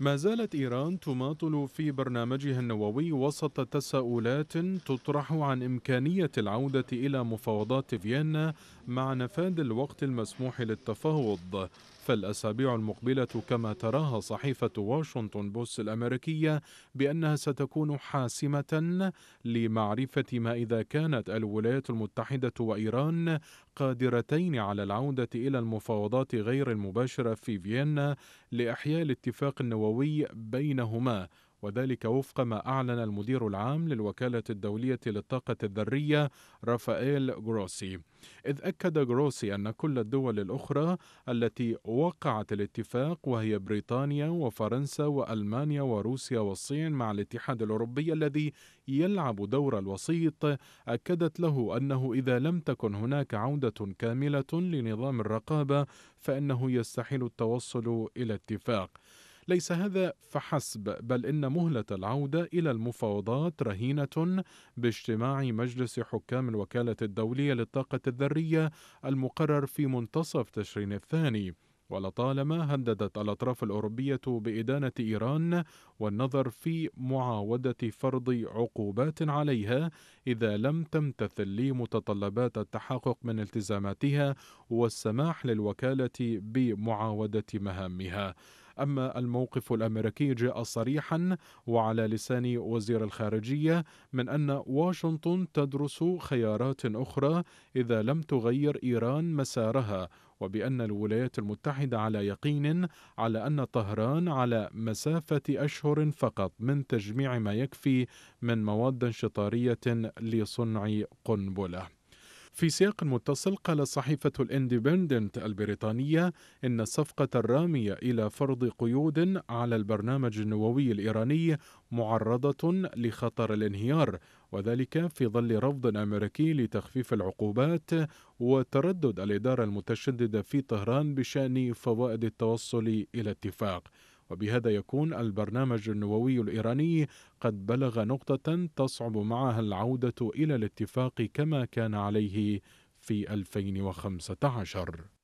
ما زالت إيران تماطل في برنامجها النووي وسط تساؤلات تطرح عن إمكانية العودة إلى مفاوضات فيينا مع نفاذ الوقت المسموح للتفاوض فالأسابيع المقبلة كما تراها صحيفة واشنطن بوست الأمريكية بأنها ستكون حاسمة لمعرفة ما إذا كانت الولايات المتحدة وإيران قادرتين على العودة إلى المفاوضات غير المباشرة في فيينا لإحياء الاتفاق النووي بينهما وذلك وفق ما أعلن المدير العام للوكالة الدولية للطاقة الذرية رافائيل غروسي إذ أكد غروسي أن كل الدول الأخرى التي وقعت الاتفاق وهي بريطانيا وفرنسا وألمانيا وروسيا والصين مع الاتحاد الأوروبي الذي يلعب دور الوسيط أكدت له أنه إذا لم تكن هناك عودة كاملة لنظام الرقابة فإنه يستحيل التوصل إلى اتفاق ليس هذا فحسب بل إن مهلة العودة إلى المفاوضات رهينة باجتماع مجلس حكام الوكالة الدولية للطاقة الذرية المقرر في منتصف تشرين الثاني ولطالما هددت الأطراف الأوروبية بإدانة إيران والنظر في معاودة فرض عقوبات عليها إذا لم تمتثل لمتطلبات التحقق من التزاماتها والسماح للوكالة بمعاودة مهامها. أما الموقف الأمريكي جاء صريحا وعلى لسان وزير الخارجية من أن واشنطن تدرس خيارات أخرى إذا لم تغير إيران مسارها وبأن الولايات المتحدة على يقين على أن طهران على مسافة أشهر فقط من تجميع ما يكفي من مواد شطارية لصنع قنبله في سياق متصل قال صحيفة الاندبندنت البريطانية إن الصفقة الرامية إلى فرض قيود على البرنامج النووي الإيراني معرضة لخطر الانهيار وذلك في ظل رفض أمريكي لتخفيف العقوبات وتردد الإدارة المتشددة في طهران بشأن فوائد التوصل إلى اتفاق وبهذا يكون البرنامج النووي الإيراني قد بلغ نقطة تصعب معها العودة إلى الاتفاق كما كان عليه في 2015